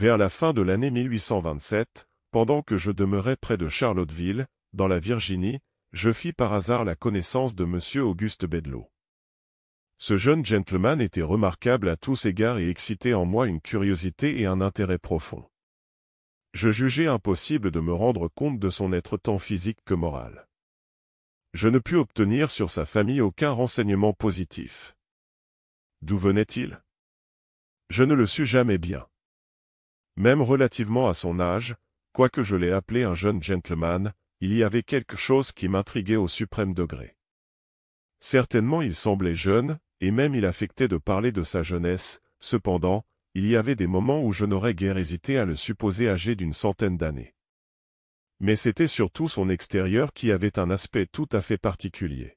vers la fin de l'année 1827, pendant que je demeurais près de Charlottesville, dans la Virginie, je fis par hasard la connaissance de M. Auguste Bedelot. Ce jeune gentleman était remarquable à tous égards et excitait en moi une curiosité et un intérêt profond. Je jugeais impossible de me rendre compte de son être tant physique que moral. Je ne pus obtenir sur sa famille aucun renseignement positif. D'où venait-il Je ne le sus jamais bien. Même relativement à son âge, quoique je l'ai appelé un jeune gentleman, il y avait quelque chose qui m'intriguait au suprême degré. Certainement il semblait jeune, et même il affectait de parler de sa jeunesse, cependant, il y avait des moments où je n'aurais guère hésité à le supposer âgé d'une centaine d'années. Mais c'était surtout son extérieur qui avait un aspect tout à fait particulier.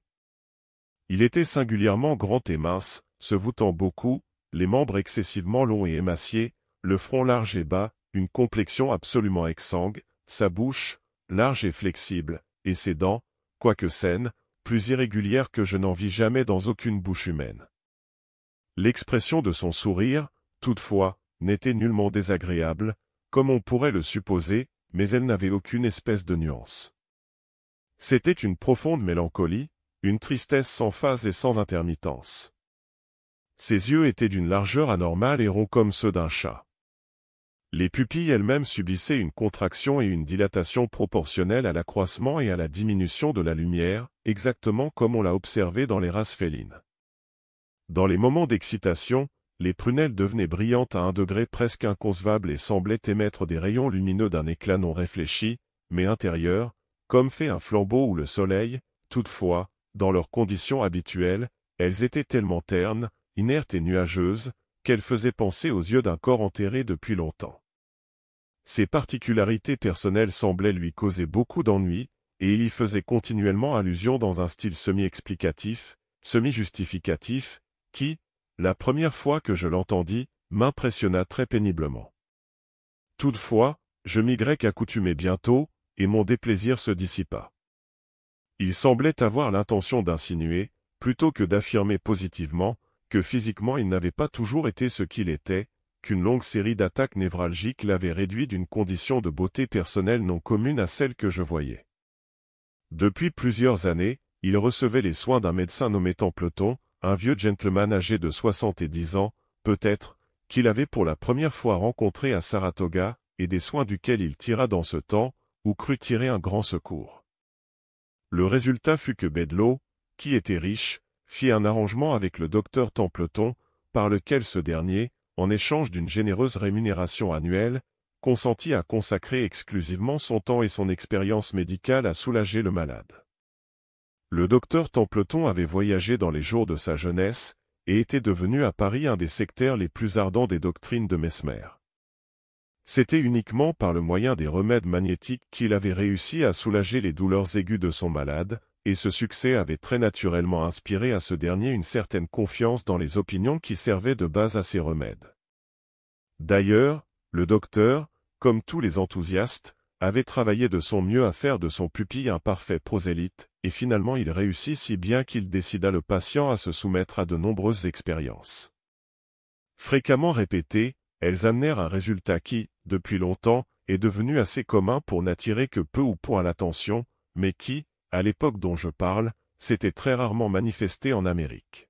Il était singulièrement grand et mince, se voûtant beaucoup, les membres excessivement longs et émaciés, le front large et bas, une complexion absolument exsangue, sa bouche, large et flexible, et ses dents, quoique saines, plus irrégulières que je n'en vis jamais dans aucune bouche humaine. L'expression de son sourire, toutefois, n'était nullement désagréable, comme on pourrait le supposer, mais elle n'avait aucune espèce de nuance. C'était une profonde mélancolie, une tristesse sans phase et sans intermittence. Ses yeux étaient d'une largeur anormale et ronds comme ceux d'un chat. Les pupilles elles-mêmes subissaient une contraction et une dilatation proportionnelles à l'accroissement et à la diminution de la lumière, exactement comme on l'a observé dans les races félines. Dans les moments d'excitation, les prunelles devenaient brillantes à un degré presque inconcevable et semblaient émettre des rayons lumineux d'un éclat non réfléchi, mais intérieur, comme fait un flambeau ou le soleil, toutefois, dans leurs conditions habituelles, elles étaient tellement ternes, inertes et nuageuses, qu'elles faisaient penser aux yeux d'un corps enterré depuis longtemps. Ses particularités personnelles semblaient lui causer beaucoup d'ennuis, et il y faisait continuellement allusion dans un style semi-explicatif, semi-justificatif, qui, la première fois que je l'entendis, m'impressionna très péniblement. Toutefois, je m'y grec bientôt, et mon déplaisir se dissipa. Il semblait avoir l'intention d'insinuer, plutôt que d'affirmer positivement, que physiquement il n'avait pas toujours été ce qu'il était, qu'une longue série d'attaques névralgiques l'avait réduit d'une condition de beauté personnelle non commune à celle que je voyais. Depuis plusieurs années, il recevait les soins d'un médecin nommé Templeton, un vieux gentleman âgé de soixante et dix ans, peut-être, qu'il avait pour la première fois rencontré à Saratoga, et des soins duquel il tira dans ce temps, ou crut tirer un grand secours. Le résultat fut que Bedlow, qui était riche, fit un arrangement avec le docteur Templeton, par lequel ce dernier, en échange d'une généreuse rémunération annuelle, consentit à consacrer exclusivement son temps et son expérience médicale à soulager le malade. Le docteur Templeton avait voyagé dans les jours de sa jeunesse, et était devenu à Paris un des sectaires les plus ardents des doctrines de Mesmer. C'était uniquement par le moyen des remèdes magnétiques qu'il avait réussi à soulager les douleurs aiguës de son malade, et ce succès avait très naturellement inspiré à ce dernier une certaine confiance dans les opinions qui servaient de base à ses remèdes. D'ailleurs, le docteur, comme tous les enthousiastes, avait travaillé de son mieux à faire de son pupille un parfait prosélyte, et finalement il réussit si bien qu'il décida le patient à se soumettre à de nombreuses expériences. Fréquemment répétées, elles amenèrent un résultat qui, depuis longtemps, est devenu assez commun pour n'attirer que peu ou point l'attention, mais qui, à l'époque dont je parle, c'était très rarement manifesté en Amérique.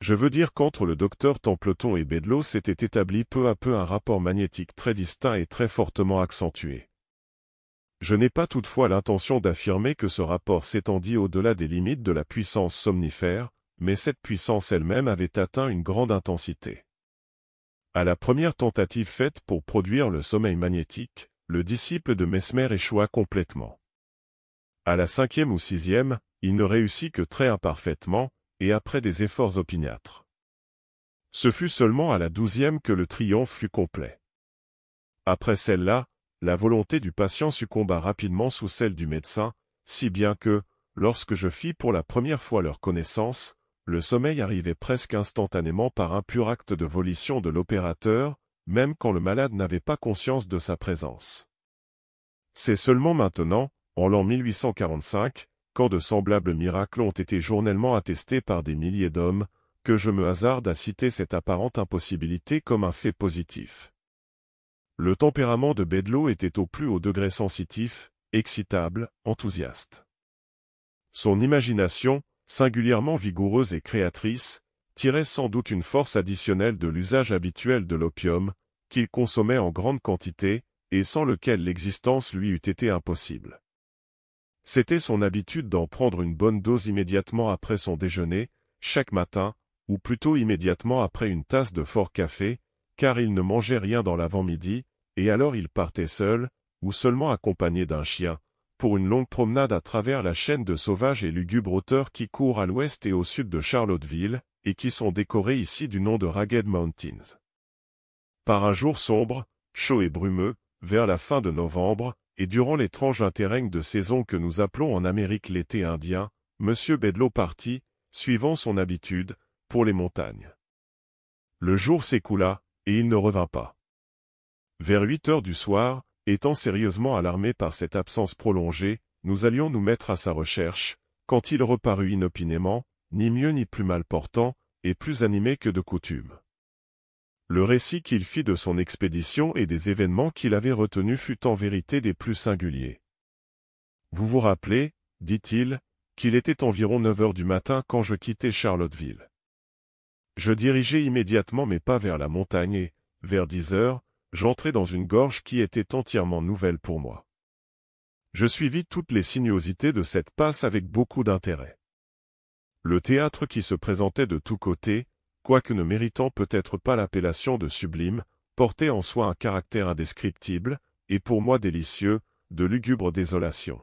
Je veux dire qu'entre le docteur Templeton et Bedlow s'était établi peu à peu un rapport magnétique très distinct et très fortement accentué. Je n'ai pas toutefois l'intention d'affirmer que ce rapport s'étendit au-delà des limites de la puissance somnifère, mais cette puissance elle-même avait atteint une grande intensité. À la première tentative faite pour produire le sommeil magnétique, le disciple de Mesmer échoua complètement. À la cinquième ou sixième, il ne réussit que très imparfaitement, et après des efforts opiniâtres. Ce fut seulement à la douzième que le triomphe fut complet. Après celle-là, la volonté du patient succomba rapidement sous celle du médecin, si bien que, lorsque je fis pour la première fois leur connaissance, le sommeil arrivait presque instantanément par un pur acte de volition de l'opérateur, même quand le malade n'avait pas conscience de sa présence. C'est seulement maintenant, en l'an 1845, quand de semblables miracles ont été journellement attestés par des milliers d'hommes, que je me hasarde à citer cette apparente impossibilité comme un fait positif. Le tempérament de Bedloe était au plus haut degré sensitif, excitable, enthousiaste. Son imagination, singulièrement vigoureuse et créatrice, tirait sans doute une force additionnelle de l'usage habituel de l'opium, qu'il consommait en grande quantité, et sans lequel l'existence lui eût été impossible. C'était son habitude d'en prendre une bonne dose immédiatement après son déjeuner, chaque matin, ou plutôt immédiatement après une tasse de fort café, car il ne mangeait rien dans l'avant-midi, et alors il partait seul, ou seulement accompagné d'un chien, pour une longue promenade à travers la chaîne de sauvages et lugubres hauteurs qui courent à l'ouest et au sud de Charlotteville, et qui sont décorées ici du nom de Ragged Mountains. Par un jour sombre, chaud et brumeux, vers la fin de novembre, et durant l'étrange intérègne de saison que nous appelons en Amérique l'été indien, M. Bedlow partit, suivant son habitude, pour les montagnes. Le jour s'écoula, et il ne revint pas. Vers huit heures du soir, étant sérieusement alarmé par cette absence prolongée, nous allions nous mettre à sa recherche, quand il reparut inopinément, ni mieux ni plus mal portant, et plus animé que de coutume. Le récit qu'il fit de son expédition et des événements qu'il avait retenus fut en vérité des plus singuliers. Vous vous rappelez, dit-il, qu'il était environ neuf heures du matin quand je quittais Charlotteville. Je dirigeai immédiatement mes pas vers la montagne et, vers dix heures, j'entrai dans une gorge qui était entièrement nouvelle pour moi. Je suivis toutes les sinuosités de cette passe avec beaucoup d'intérêt. Le théâtre qui se présentait de tous côtés, quoique ne méritant peut-être pas l'appellation de sublime, portait en soi un caractère indescriptible, et pour moi délicieux, de lugubre désolation.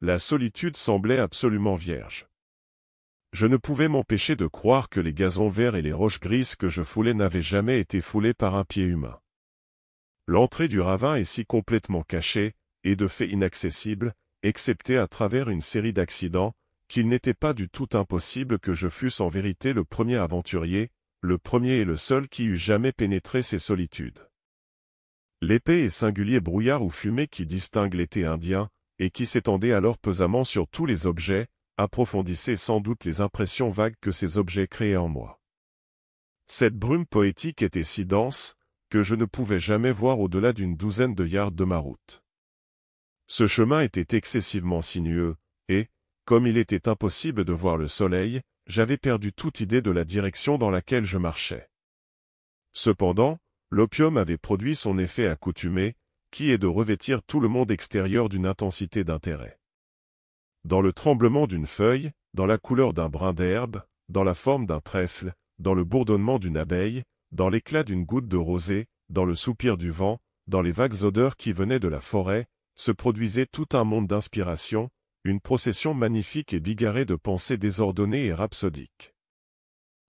La solitude semblait absolument vierge. Je ne pouvais m'empêcher de croire que les gazons verts et les roches grises que je foulais n'avaient jamais été foulés par un pied humain. L'entrée du ravin est si complètement cachée, et de fait inaccessible, excepté à travers une série d'accidents, qu'il n'était pas du tout impossible que je fusse en vérité le premier aventurier, le premier et le seul qui eût jamais pénétré ces solitudes. L'épais et singulier brouillard ou fumée qui distingue l'été indien, et qui s'étendait alors pesamment sur tous les objets, approfondissait sans doute les impressions vagues que ces objets créaient en moi. Cette brume poétique était si dense, que je ne pouvais jamais voir au-delà d'une douzaine de yards de ma route. Ce chemin était excessivement sinueux, comme il était impossible de voir le soleil, j'avais perdu toute idée de la direction dans laquelle je marchais. Cependant, l'opium avait produit son effet accoutumé, qui est de revêtir tout le monde extérieur d'une intensité d'intérêt. Dans le tremblement d'une feuille, dans la couleur d'un brin d'herbe, dans la forme d'un trèfle, dans le bourdonnement d'une abeille, dans l'éclat d'une goutte de rosée, dans le soupir du vent, dans les vagues odeurs qui venaient de la forêt, se produisait tout un monde d'inspiration, une procession magnifique et bigarrée de pensées désordonnées et rhapsodiques.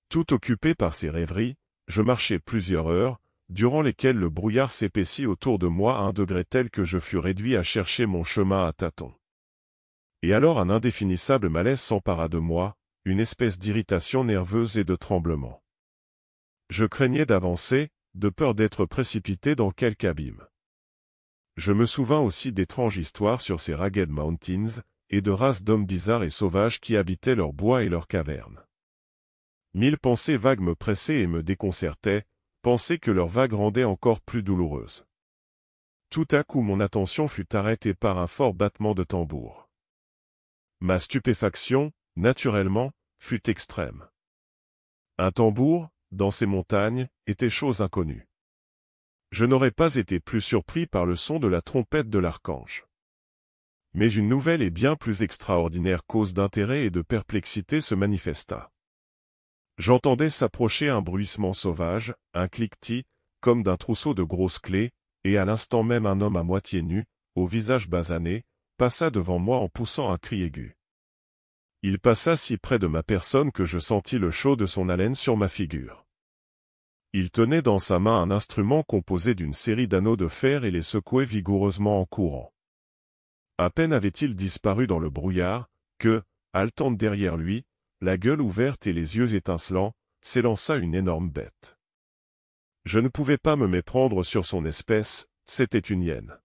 Tout occupé par ces rêveries, je marchais plusieurs heures, durant lesquelles le brouillard s'épaissit autour de moi à un degré tel que je fus réduit à chercher mon chemin à tâtons. Et alors un indéfinissable malaise s'empara de moi, une espèce d'irritation nerveuse et de tremblement. Je craignais d'avancer, de peur d'être précipité dans quelque abîme. Je me souvins aussi d'étranges histoires sur ces Ragged Mountains, et de races d'hommes bizarres et sauvages qui habitaient leurs bois et leurs cavernes. Mille pensées vagues me pressaient et me déconcertaient, pensées que leur vague rendait encore plus douloureuses. Tout à coup mon attention fut arrêtée par un fort battement de tambour. Ma stupéfaction, naturellement, fut extrême. Un tambour, dans ces montagnes, était chose inconnue. Je n'aurais pas été plus surpris par le son de la trompette de l'archange. Mais une nouvelle et bien plus extraordinaire cause d'intérêt et de perplexité se manifesta. J'entendais s'approcher un bruissement sauvage, un cliquetis, comme d'un trousseau de grosses clés, et à l'instant même un homme à moitié nu, au visage basané, passa devant moi en poussant un cri aigu. Il passa si près de ma personne que je sentis le chaud de son haleine sur ma figure. Il tenait dans sa main un instrument composé d'une série d'anneaux de fer et les secouait vigoureusement en courant. À peine avait-il disparu dans le brouillard, que, haletante derrière lui, la gueule ouverte et les yeux étincelants, s'élança une énorme bête. Je ne pouvais pas me méprendre sur son espèce, c'était une hyène.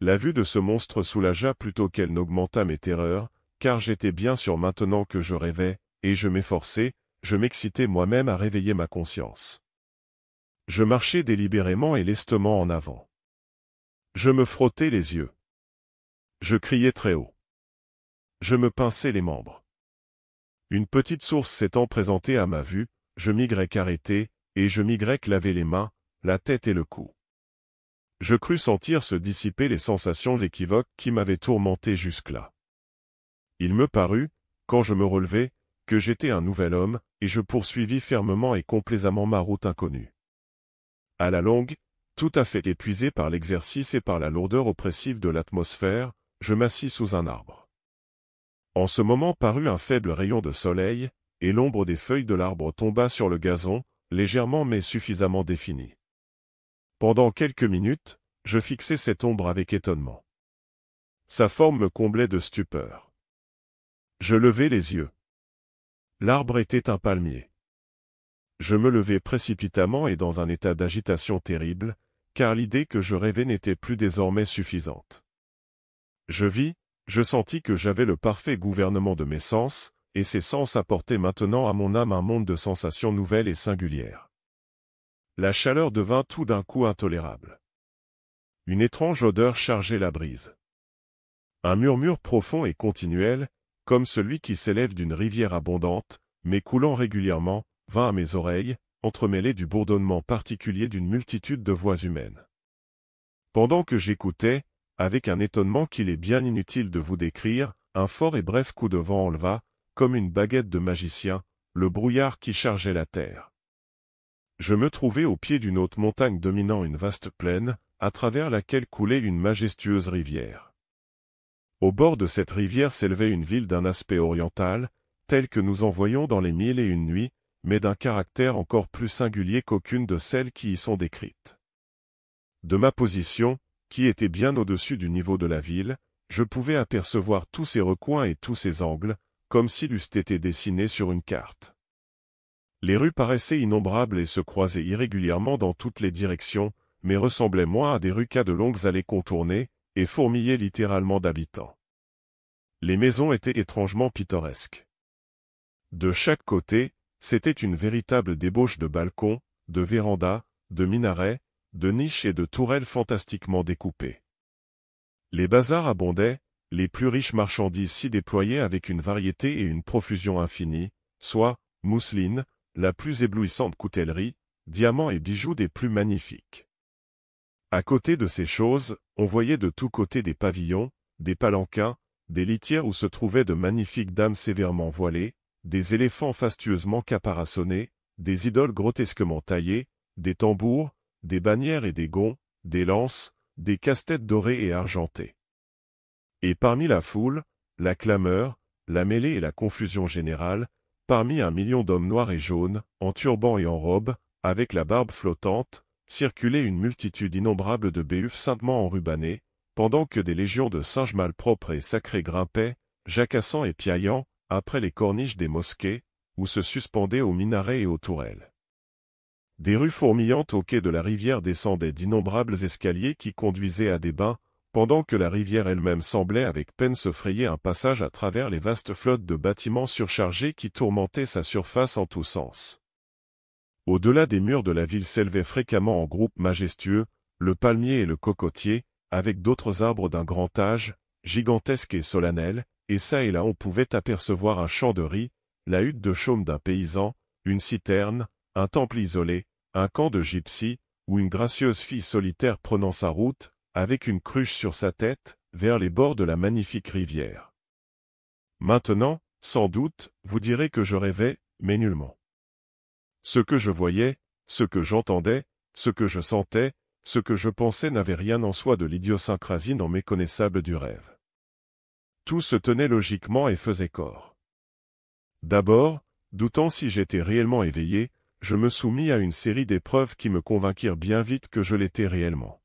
La vue de ce monstre soulagea plutôt qu'elle n'augmenta mes terreurs, car j'étais bien sûr maintenant que je rêvais, et je m'efforçais, je m'excitais moi-même à réveiller ma conscience. Je marchais délibérément et lestement en avant. Je me frottais les yeux. Je criais très haut. Je me pinçai les membres. Une petite source s'étant présentée à ma vue, je migrais arrêté, et je migrais laver les mains, la tête et le cou. Je crus sentir se dissiper les sensations équivoques qui m'avaient tourmenté jusque-là. Il me parut, quand je me relevai, que j'étais un nouvel homme, et je poursuivis fermement et complaisamment ma route inconnue. À la longue, tout à fait épuisé par l'exercice et par la lourdeur oppressive de l'atmosphère, je m'assis sous un arbre. En ce moment parut un faible rayon de soleil, et l'ombre des feuilles de l'arbre tomba sur le gazon, légèrement mais suffisamment définie. Pendant quelques minutes, je fixai cette ombre avec étonnement. Sa forme me comblait de stupeur. Je levai les yeux. L'arbre était un palmier. Je me levai précipitamment et dans un état d'agitation terrible, car l'idée que je rêvais n'était plus désormais suffisante. Je vis, je sentis que j'avais le parfait gouvernement de mes sens, et ces sens apportaient maintenant à mon âme un monde de sensations nouvelles et singulières. La chaleur devint tout d'un coup intolérable. Une étrange odeur chargeait la brise. Un murmure profond et continuel, comme celui qui s'élève d'une rivière abondante, mais coulant régulièrement, vint à mes oreilles, entremêlé du bourdonnement particulier d'une multitude de voix humaines. Pendant que j'écoutais, avec un étonnement qu'il est bien inutile de vous décrire, un fort et bref coup de vent enleva, comme une baguette de magicien, le brouillard qui chargeait la terre. Je me trouvais au pied d'une haute montagne dominant une vaste plaine, à travers laquelle coulait une majestueuse rivière. Au bord de cette rivière s'élevait une ville d'un aspect oriental, tel que nous en voyons dans les mille et une nuits, mais d'un caractère encore plus singulier qu'aucune de celles qui y sont décrites. De ma position, qui était bien au-dessus du niveau de la ville, je pouvais apercevoir tous ses recoins et tous ses angles, comme s'ils eussent été dessinés sur une carte. Les rues paraissaient innombrables et se croisaient irrégulièrement dans toutes les directions, mais ressemblaient moins à des rues qu'à de longues allées contournées, et fourmillaient littéralement d'habitants. Les maisons étaient étrangement pittoresques. De chaque côté, c'était une véritable débauche de balcons, de vérandas, de minarets, de niches et de tourelles fantastiquement découpées. Les bazars abondaient, les plus riches marchandises s'y déployaient avec une variété et une profusion infinies, soit, mousseline, la plus éblouissante coutellerie, diamants et bijoux des plus magnifiques. À côté de ces choses, on voyait de tous côtés des pavillons, des palanquins, des litières où se trouvaient de magnifiques dames sévèrement voilées, des éléphants fastueusement caparaçonnés, des idoles grotesquement taillées, des tambours, des bannières et des gonds, des lances, des casse-têtes dorées et argentées. Et parmi la foule, la clameur, la mêlée et la confusion générale, parmi un million d'hommes noirs et jaunes, en turban et en robe, avec la barbe flottante, circulait une multitude innombrable de béufs saintement enrubannés, pendant que des légions de singes malpropres et sacrés grimpaient, jacassant et piaillant, après les corniches des mosquées, où se suspendaient aux minarets et aux tourelles. Des rues fourmillantes au quai de la rivière descendaient d'innombrables escaliers qui conduisaient à des bains, pendant que la rivière elle-même semblait avec peine se frayer un passage à travers les vastes flottes de bâtiments surchargés qui tourmentaient sa surface en tous sens. Au-delà des murs de la ville s'élevaient fréquemment en groupes majestueux, le palmier et le cocotier, avec d'autres arbres d'un grand âge, gigantesques et solennels, et ça et là on pouvait apercevoir un champ de riz, la hutte de chaume d'un paysan, une citerne, un temple isolé, un camp de gypsies, ou une gracieuse fille solitaire prenant sa route, avec une cruche sur sa tête, vers les bords de la magnifique rivière. Maintenant, sans doute, vous direz que je rêvais, mais nullement. Ce que je voyais, ce que j'entendais, ce que je sentais, ce que je pensais n'avait rien en soi de l'idiosyncrasie non méconnaissable du rêve. Tout se tenait logiquement et faisait corps. D'abord, doutant si j'étais réellement éveillé, je me soumis à une série d'épreuves qui me convainquirent bien vite que je l'étais réellement.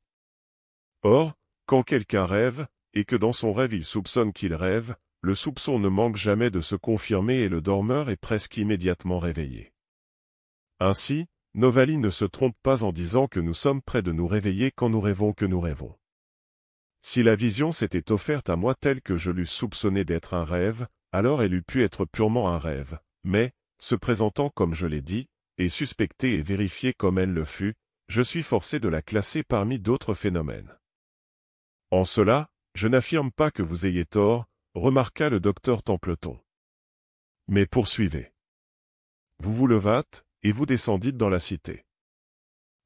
Or, quand quelqu'un rêve, et que dans son rêve il soupçonne qu'il rêve, le soupçon ne manque jamais de se confirmer et le dormeur est presque immédiatement réveillé. Ainsi, Novalis ne se trompe pas en disant que nous sommes prêts de nous réveiller quand nous rêvons que nous rêvons. Si la vision s'était offerte à moi telle que je l'eus soupçonné d'être un rêve, alors elle eût pu être purement un rêve, mais, se présentant comme je l'ai dit, et suspectée et vérifiée comme elle le fut, je suis forcé de la classer parmi d'autres phénomènes. En cela, je n'affirme pas que vous ayez tort, remarqua le docteur Templeton. Mais poursuivez. Vous vous levâtes, et vous descendîtes dans la cité.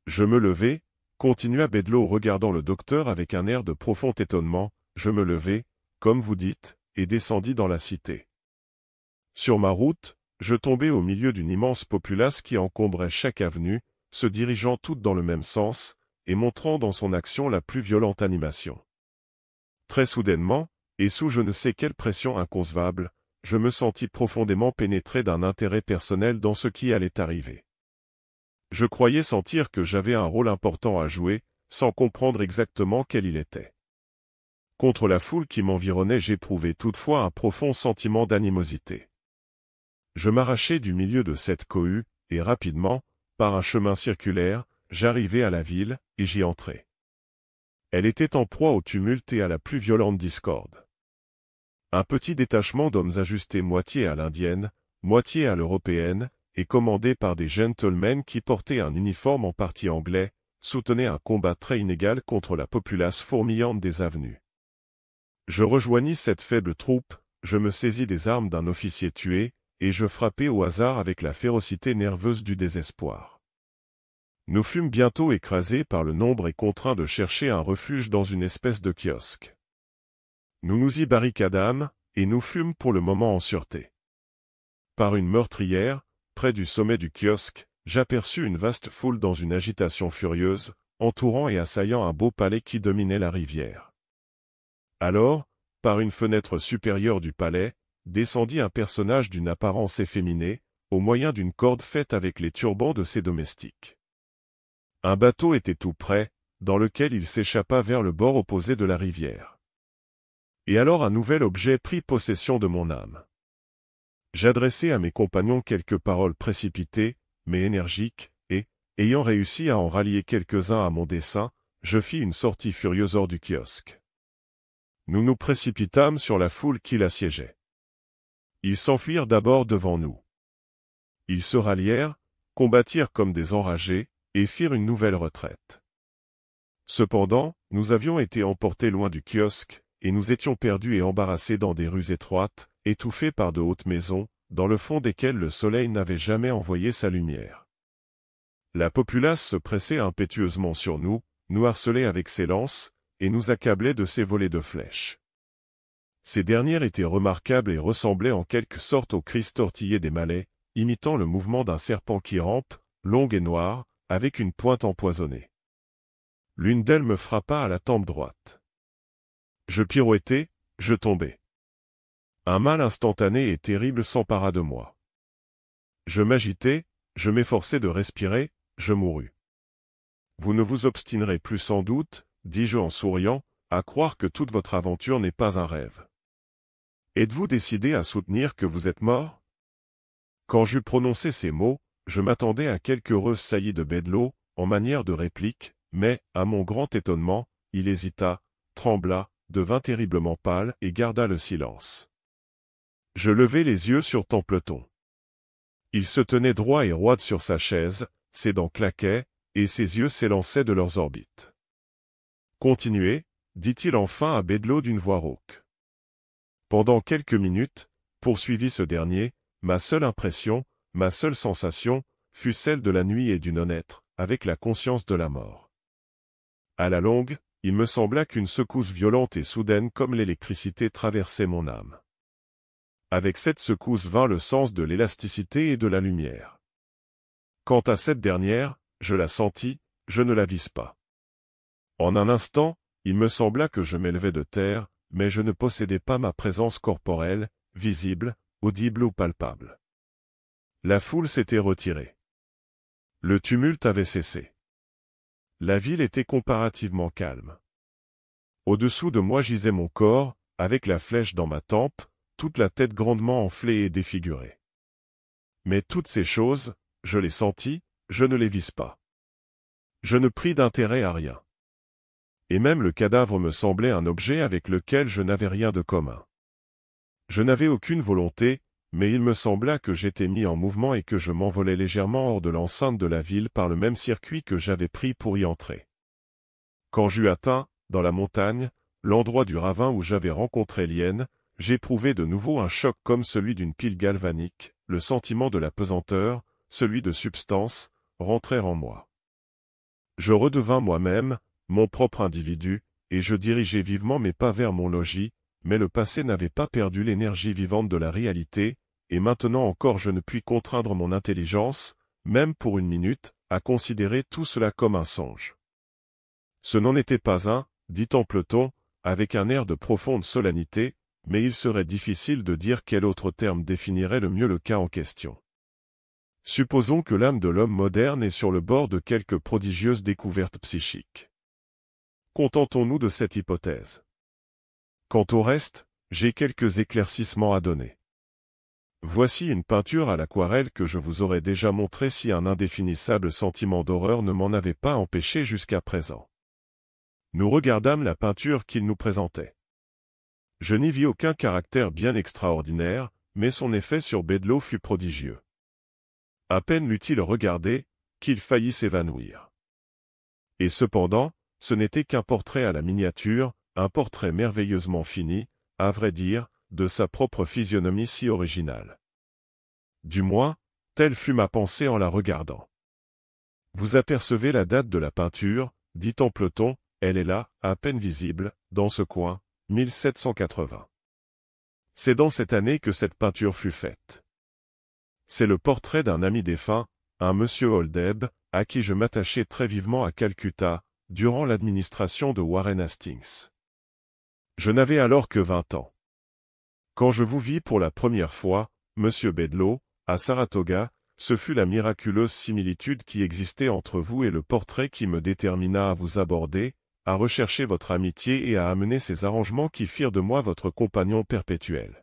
Je me levai, continua Bedloe regardant le docteur avec un air de profond étonnement, je me levai, comme vous dites, et descendis dans la cité. Sur ma route, je tombai au milieu d'une immense populace qui encombrait chaque avenue, se dirigeant toutes dans le même sens, et montrant dans son action la plus violente animation. Très soudainement, et sous je ne sais quelle pression inconcevable, je me sentis profondément pénétré d'un intérêt personnel dans ce qui allait arriver. Je croyais sentir que j'avais un rôle important à jouer, sans comprendre exactement quel il était. Contre la foule qui m'environnait j'éprouvais toutefois un profond sentiment d'animosité. Je m'arrachai du milieu de cette cohue, et rapidement, par un chemin circulaire, j'arrivai à la ville, et j'y entrai. Elle était en proie au tumulte et à la plus violente discorde. Un petit détachement d'hommes ajustés moitié à l'indienne, moitié à l'européenne, et commandé par des gentlemen qui portaient un uniforme en partie anglais, soutenait un combat très inégal contre la populace fourmillante des avenues. Je rejoignis cette faible troupe, je me saisis des armes d'un officier tué, et je frappai au hasard avec la férocité nerveuse du désespoir. Nous fûmes bientôt écrasés par le nombre et contraints de chercher un refuge dans une espèce de kiosque. Nous nous y barricadâmes, et nous fûmes pour le moment en sûreté. Par une meurtrière, près du sommet du kiosque, j'aperçus une vaste foule dans une agitation furieuse, entourant et assaillant un beau palais qui dominait la rivière. Alors, par une fenêtre supérieure du palais, descendit un personnage d'une apparence efféminée, au moyen d'une corde faite avec les turbans de ses domestiques. Un bateau était tout près, dans lequel il s'échappa vers le bord opposé de la rivière. Et alors un nouvel objet prit possession de mon âme. J'adressai à mes compagnons quelques paroles précipitées, mais énergiques, et, ayant réussi à en rallier quelques-uns à mon dessein, je fis une sortie furieuse hors du kiosque. Nous nous précipitâmes sur la foule qui l'assiégeait. Ils s'enfuirent d'abord devant nous. Ils se rallièrent, combattirent comme des enragés, et firent une nouvelle retraite. Cependant, nous avions été emportés loin du kiosque, et nous étions perdus et embarrassés dans des rues étroites, étouffées par de hautes maisons, dans le fond desquelles le soleil n'avait jamais envoyé sa lumière. La populace se pressait impétueusement sur nous, nous harcelait avec ses lances, et nous accablait de ses volées de flèches. Ces dernières étaient remarquables et ressemblaient en quelque sorte au Christ tortillé des Malais, imitant le mouvement d'un serpent qui rampe, longue et noire, avec une pointe empoisonnée. L'une d'elles me frappa à la tempe droite. Je pirouettais, je tombai. Un mal instantané et terrible s'empara de moi. Je m'agitai, je m'efforçais de respirer, je mourus. Vous ne vous obstinerez plus sans doute, dis-je en souriant, à croire que toute votre aventure n'est pas un rêve. Êtes-vous décidé à soutenir que vous êtes mort Quand j'eus prononcé ces mots, je m'attendais à quelque heureuse saillie de Bedloe, en manière de réplique, mais, à mon grand étonnement, il hésita, trembla, devint terriblement pâle et garda le silence. Je levai les yeux sur Templeton. Il se tenait droit et roide sur sa chaise, ses dents claquaient, et ses yeux s'élançaient de leurs orbites. Continuez, dit-il enfin à Bedloe d'une voix rauque. Pendant quelques minutes, poursuivit ce dernier, ma seule impression, ma seule sensation, fut celle de la nuit et du non-être, avec la conscience de la mort. À la longue, il me sembla qu'une secousse violente et soudaine comme l'électricité traversait mon âme. Avec cette secousse vint le sens de l'élasticité et de la lumière. Quant à cette dernière, je la sentis, je ne la vis pas. En un instant, il me sembla que je m'élevais de terre, mais je ne possédais pas ma présence corporelle, visible, audible ou palpable. La foule s'était retirée. Le tumulte avait cessé. La ville était comparativement calme. Au-dessous de moi gisait mon corps, avec la flèche dans ma tempe, toute la tête grandement enflée et défigurée. Mais toutes ces choses, je les sentis, je ne les vis pas. Je ne pris d'intérêt à rien et même le cadavre me semblait un objet avec lequel je n'avais rien de commun. Je n'avais aucune volonté, mais il me sembla que j'étais mis en mouvement et que je m'envolais légèrement hors de l'enceinte de la ville par le même circuit que j'avais pris pour y entrer. Quand j'eus atteint, dans la montagne, l'endroit du ravin où j'avais rencontré l'hyène, j'éprouvai de nouveau un choc comme celui d'une pile galvanique, le sentiment de la pesanteur, celui de substance, rentrèrent en moi. Je redevins moi-même, mon propre individu, et je dirigeais vivement mes pas vers mon logis, mais le passé n'avait pas perdu l'énergie vivante de la réalité, et maintenant encore je ne puis contraindre mon intelligence, même pour une minute, à considérer tout cela comme un songe. Ce n'en était pas un, dit en Templeton, avec un air de profonde solennité, mais il serait difficile de dire quel autre terme définirait le mieux le cas en question. Supposons que l'âme de l'homme moderne est sur le bord de quelque prodigieuse découverte psychique. Contentons-nous de cette hypothèse. Quant au reste, j'ai quelques éclaircissements à donner. Voici une peinture à l'aquarelle que je vous aurais déjà montrée si un indéfinissable sentiment d'horreur ne m'en avait pas empêché jusqu'à présent. Nous regardâmes la peinture qu'il nous présentait. Je n'y vis aucun caractère bien extraordinaire, mais son effet sur Bedloe fut prodigieux. À peine l'eut-il regardé, qu'il faillit s'évanouir. Et cependant, ce n'était qu'un portrait à la miniature, un portrait merveilleusement fini, à vrai dire, de sa propre physionomie si originale. Du moins, telle fut ma pensée en la regardant. Vous apercevez la date de la peinture, dit peloton, elle est là, à peine visible, dans ce coin, 1780. C'est dans cette année que cette peinture fut faite. C'est le portrait d'un ami défunt, un monsieur Holdeb, à qui je m'attachais très vivement à Calcutta, durant l'administration de Warren Hastings. Je n'avais alors que 20 ans. Quand je vous vis pour la première fois, Monsieur Bedlow, à Saratoga, ce fut la miraculeuse similitude qui existait entre vous et le portrait qui me détermina à vous aborder, à rechercher votre amitié et à amener ces arrangements qui firent de moi votre compagnon perpétuel.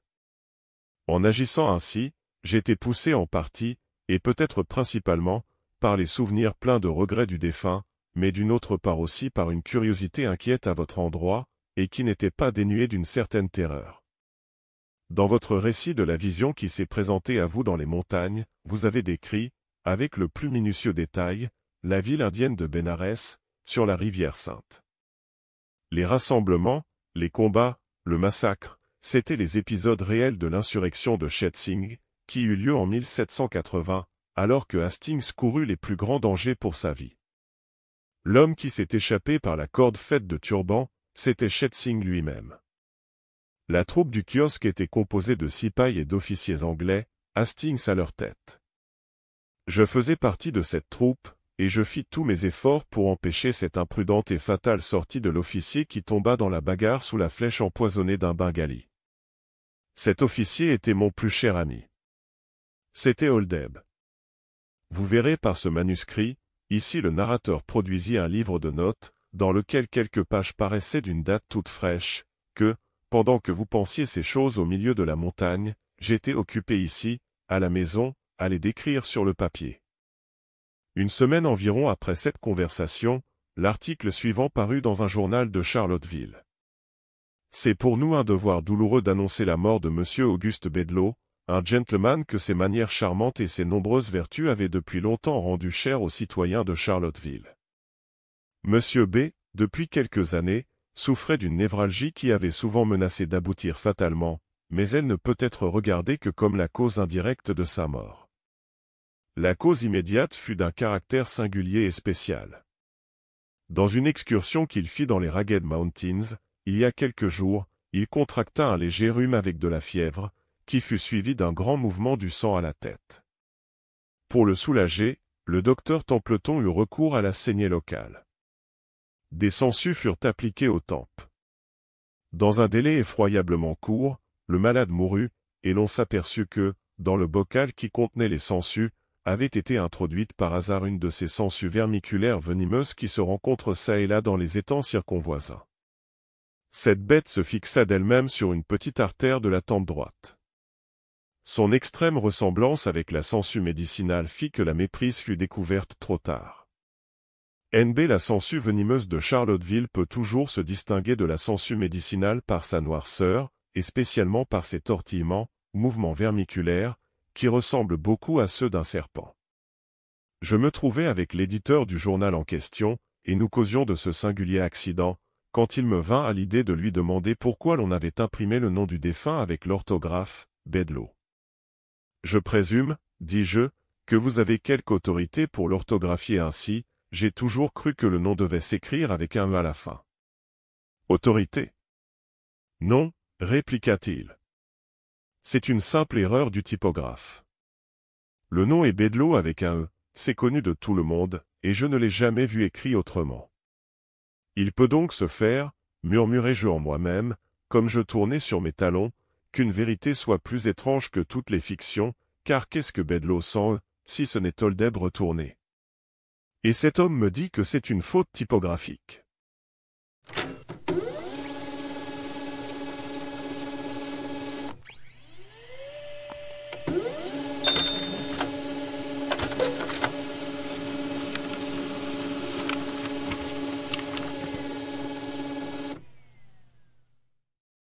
En agissant ainsi, j'étais poussé en partie, et peut-être principalement, par les souvenirs pleins de regrets du défunt, mais d'une autre part aussi par une curiosité inquiète à votre endroit, et qui n'était pas dénuée d'une certaine terreur. Dans votre récit de la vision qui s'est présentée à vous dans les montagnes, vous avez décrit, avec le plus minutieux détail, la ville indienne de Bénarès, sur la rivière Sainte. Les rassemblements, les combats, le massacre, c'étaient les épisodes réels de l'insurrection de Singh, qui eut lieu en 1780, alors que Hastings courut les plus grands dangers pour sa vie. L'homme qui s'est échappé par la corde faite de turban, c'était Singh lui-même. La troupe du kiosque était composée de pailles et d'officiers anglais, Hastings à leur tête. Je faisais partie de cette troupe, et je fis tous mes efforts pour empêcher cette imprudente et fatale sortie de l'officier qui tomba dans la bagarre sous la flèche empoisonnée d'un Bengali. Cet officier était mon plus cher ami. C'était Oldeb. Vous verrez par ce manuscrit, Ici le narrateur produisit un livre de notes, dans lequel quelques pages paraissaient d'une date toute fraîche, que, pendant que vous pensiez ces choses au milieu de la montagne, j'étais occupé ici, à la maison, à les décrire sur le papier. Une semaine environ après cette conversation, l'article suivant parut dans un journal de Charlotteville. C'est pour nous un devoir douloureux d'annoncer la mort de M. Auguste Bédelot, un gentleman que ses manières charmantes et ses nombreuses vertus avaient depuis longtemps rendu cher aux citoyens de Charlottesville. Monsieur B, depuis quelques années, souffrait d'une névralgie qui avait souvent menacé d'aboutir fatalement, mais elle ne peut être regardée que comme la cause indirecte de sa mort. La cause immédiate fut d'un caractère singulier et spécial. Dans une excursion qu'il fit dans les Ragged Mountains, il y a quelques jours, il contracta un léger rhume avec de la fièvre, qui fut suivi d'un grand mouvement du sang à la tête. Pour le soulager, le docteur Templeton eut recours à la saignée locale. Des sangsues furent appliquées aux tempes. Dans un délai effroyablement court, le malade mourut, et l'on s'aperçut que, dans le bocal qui contenait les sangsues, avait été introduite par hasard une de ces sangsues vermiculaires venimeuses qui se rencontrent çà et là dans les étangs circonvoisins. Cette bête se fixa d'elle-même sur une petite artère de la tempe droite. Son extrême ressemblance avec la sangsue médicinale fit que la méprise fut découverte trop tard. NB La sangsue venimeuse de Charlotteville, peut toujours se distinguer de la sangsue médicinale par sa noirceur, et spécialement par ses tortillements, mouvements vermiculaires, qui ressemblent beaucoup à ceux d'un serpent. Je me trouvais avec l'éditeur du journal en question, et nous causions de ce singulier accident, quand il me vint à l'idée de lui demander pourquoi l'on avait imprimé le nom du défunt avec l'orthographe, Bedlow. Je présume, dis-je, que vous avez quelque autorité pour l'orthographier ainsi, j'ai toujours cru que le nom devait s'écrire avec un E à la fin. Autorité Non, répliqua-t-il. C'est une simple erreur du typographe. Le nom est Bédelot avec un E, c'est connu de tout le monde, et je ne l'ai jamais vu écrit autrement. Il peut donc se faire, murmurai-je en moi-même, comme je tournais sur mes talons, qu'une vérité soit plus étrange que toutes les fictions, car qu'est-ce que Bedloe sans euh, si ce n'est Toldeb retourné Et cet homme me dit que c'est une faute typographique.